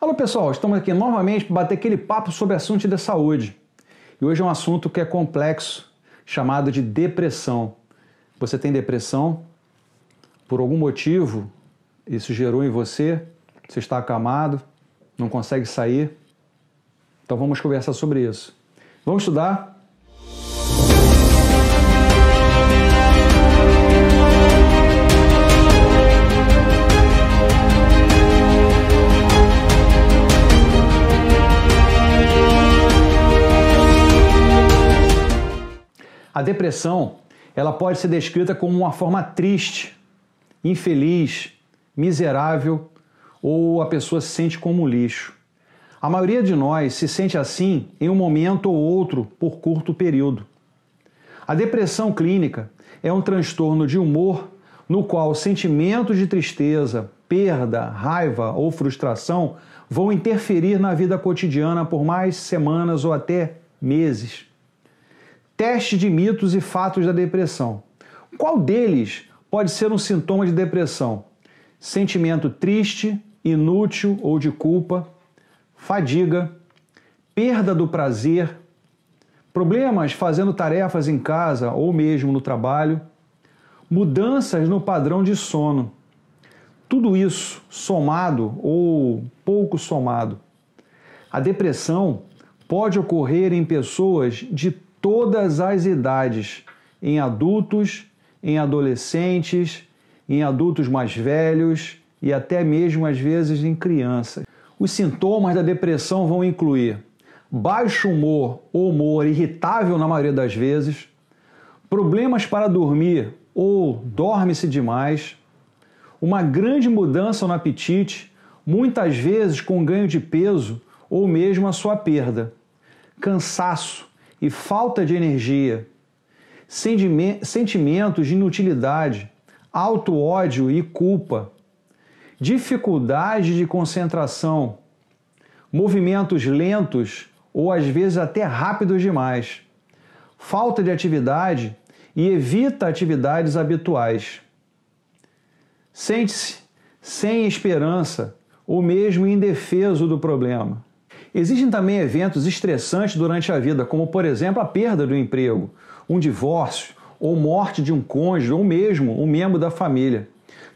Alô pessoal, estamos aqui novamente para bater aquele papo sobre assunto de saúde. E hoje é um assunto que é complexo, chamado de depressão. Você tem depressão? Por algum motivo isso gerou em você? Você está acamado? Não consegue sair? Então vamos conversar sobre isso. Vamos estudar depressão ela pode ser descrita como uma forma triste, infeliz, miserável ou a pessoa se sente como um lixo. A maioria de nós se sente assim em um momento ou outro por curto período. A depressão clínica é um transtorno de humor no qual sentimentos de tristeza, perda, raiva ou frustração vão interferir na vida cotidiana por mais semanas ou até meses. Teste de mitos e fatos da depressão. Qual deles pode ser um sintoma de depressão? Sentimento triste, inútil ou de culpa, fadiga, perda do prazer, problemas fazendo tarefas em casa ou mesmo no trabalho, mudanças no padrão de sono. Tudo isso somado ou pouco somado. A depressão pode ocorrer em pessoas de todas as idades, em adultos, em adolescentes, em adultos mais velhos e até mesmo às vezes em crianças. Os sintomas da depressão vão incluir baixo humor ou humor irritável na maioria das vezes, problemas para dormir ou dorme-se demais, uma grande mudança no apetite, muitas vezes com ganho de peso ou mesmo a sua perda, cansaço, e falta de energia, sentimentos de inutilidade, auto-ódio e culpa, dificuldade de concentração, movimentos lentos ou às vezes até rápidos demais, falta de atividade e evita atividades habituais. Sente-se sem esperança ou mesmo indefeso do problema. Existem também eventos estressantes durante a vida, como por exemplo a perda do emprego, um divórcio ou morte de um cônjuge ou mesmo um membro da família.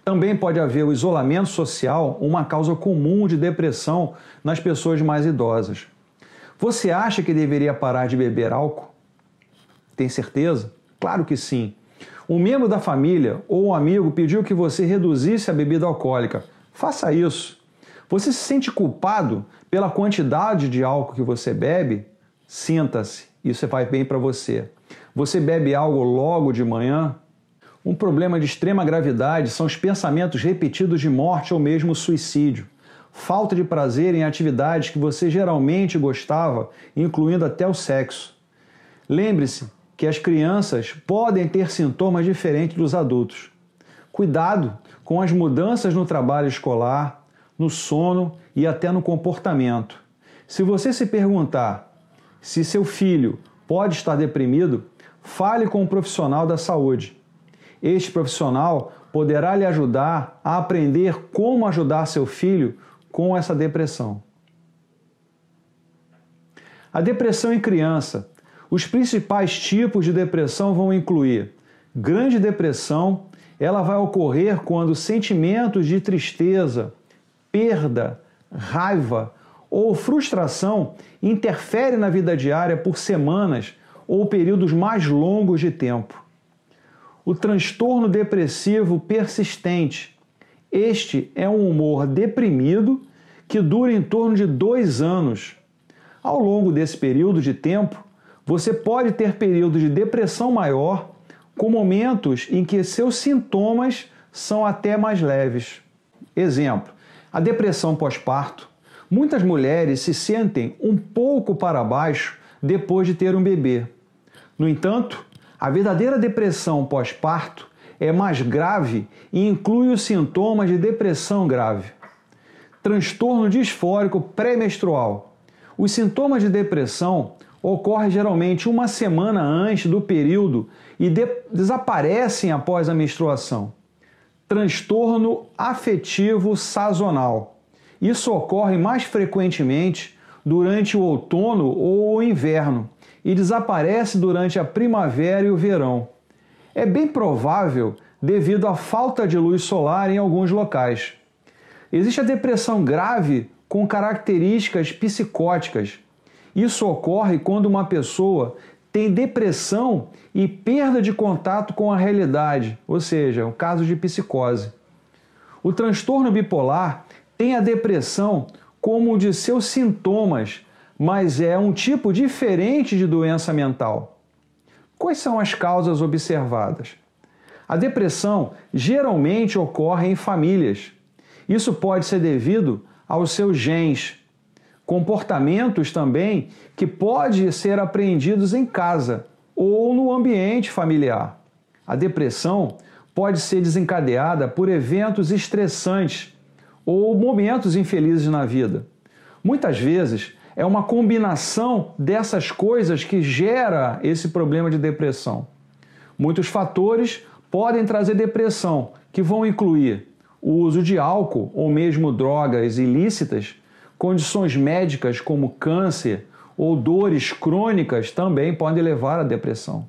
Também pode haver o isolamento social, uma causa comum de depressão nas pessoas mais idosas. Você acha que deveria parar de beber álcool? Tem certeza? Claro que sim. Um membro da família ou um amigo pediu que você reduzisse a bebida alcoólica. Faça isso. Você se sente culpado pela quantidade de álcool que você bebe? Sinta-se, isso vai bem para você. Você bebe algo logo de manhã? Um problema de extrema gravidade são os pensamentos repetidos de morte ou mesmo suicídio. Falta de prazer em atividades que você geralmente gostava, incluindo até o sexo. Lembre-se que as crianças podem ter sintomas diferentes dos adultos. Cuidado com as mudanças no trabalho escolar, no sono e até no comportamento. Se você se perguntar se seu filho pode estar deprimido, fale com um profissional da saúde. Este profissional poderá lhe ajudar a aprender como ajudar seu filho com essa depressão. A depressão em criança. Os principais tipos de depressão vão incluir grande depressão, ela vai ocorrer quando sentimentos de tristeza, perda, raiva ou frustração interfere na vida diária por semanas ou períodos mais longos de tempo. O transtorno depressivo persistente. Este é um humor deprimido que dura em torno de dois anos. Ao longo desse período de tempo, você pode ter períodos de depressão maior, com momentos em que seus sintomas são até mais leves. Exemplo: a depressão pós-parto. Muitas mulheres se sentem um pouco para baixo depois de ter um bebê. No entanto, a verdadeira depressão pós-parto é mais grave e inclui os sintomas de depressão grave. Transtorno disfórico pré-menstrual. Os sintomas de depressão ocorrem geralmente uma semana antes do período e de desaparecem após a menstruação transtorno afetivo sazonal. Isso ocorre mais frequentemente durante o outono ou o inverno e desaparece durante a primavera e o verão. É bem provável devido à falta de luz solar em alguns locais. Existe a depressão grave com características psicóticas. Isso ocorre quando uma pessoa tem depressão e perda de contato com a realidade, ou seja, um caso de psicose. O transtorno bipolar tem a depressão como um de seus sintomas, mas é um tipo diferente de doença mental. Quais são as causas observadas? A depressão geralmente ocorre em famílias. Isso pode ser devido aos seus genes, comportamentos também que pode ser apreendidos em casa ou no ambiente familiar. A depressão pode ser desencadeada por eventos estressantes ou momentos infelizes na vida. Muitas vezes é uma combinação dessas coisas que gera esse problema de depressão. Muitos fatores podem trazer depressão, que vão incluir o uso de álcool ou mesmo drogas ilícitas, Condições médicas como câncer ou dores crônicas também podem levar à depressão.